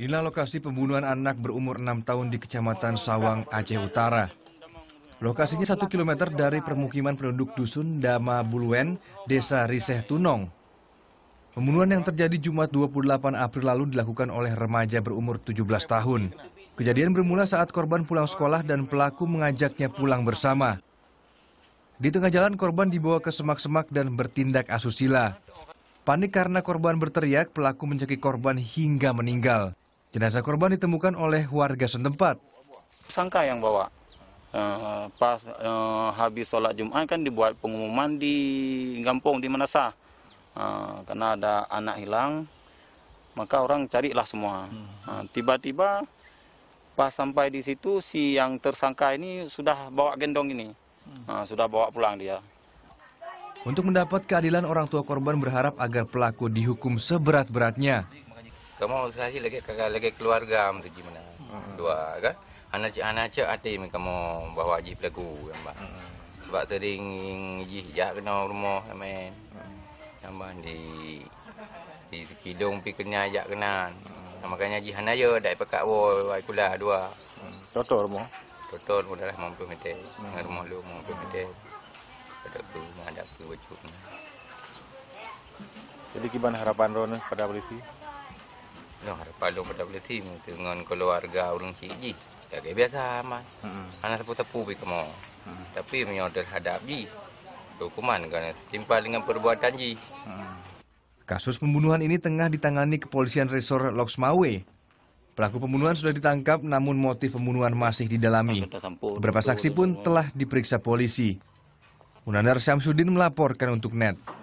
Inilah lokasi pembunuhan anak berumur 6 tahun di Kecamatan Sawang, Aceh Utara. Lokasinya 1 km dari permukiman penduduk Dusun Dama Buluen, Desa Riseh Tunong. Pembunuhan yang terjadi Jumat 28 April lalu dilakukan oleh remaja berumur 17 tahun. Kejadian bermula saat korban pulang sekolah dan pelaku mengajaknya pulang bersama. Di tengah jalan korban dibawa ke semak-semak dan bertindak asusila. Panik karena korban berteriak, pelaku mencekik korban hingga meninggal. Jenazah korban ditemukan oleh warga setempat. Sangka yang bawa. Uh, pas uh, habis sholat Jumat kan dibuat pengumuman di kampung di Manasa Uh, eh, karena ada anak hilang, maka orang carilah semua. Tiba-tiba uh, pas sampai di situ si yang tersangka ini sudah bawa gendong ini, uh, sudah bawa pulang dia. Untuk mendapat keadilan orang tua korban berharap agar pelaku dihukum seberat-beratnya. kamu saya lagi kakak lagi keluarga tu gimana? Dua kan? Anak cik anak cik ati kamu bawa haji pelaku nampak. Kan, hmm. Sebab sering haji jak kena rumah amen. Tambah di di kidung pi kena jak kena. Makanya haji hanaya dak pakak wo wai kula dua. Totor Toto rumah. Toto rumah dah lah, mampu mete. Hmm. Rumah lu mampu mete. Ada tu ada tu wujud. Jadi kiban harapan Ron pada polisi? Nah, palu pada boleh tim dengan keluarga orang siji. tak biasa amat. Hmm. Anak tepu-tepu bi kamu. Hmm. Tapi menyodor hadap ji. Hukuman karena timpal dengan perbuatan ji. Hmm. Kasus pembunuhan ini tengah ditangani kepolisian resor Loksmawe. Pelaku pembunuhan sudah ditangkap namun motif pembunuhan masih didalami. Beberapa saksi pun telah diperiksa polisi. Munandar Syamsuddin melaporkan untuk NET.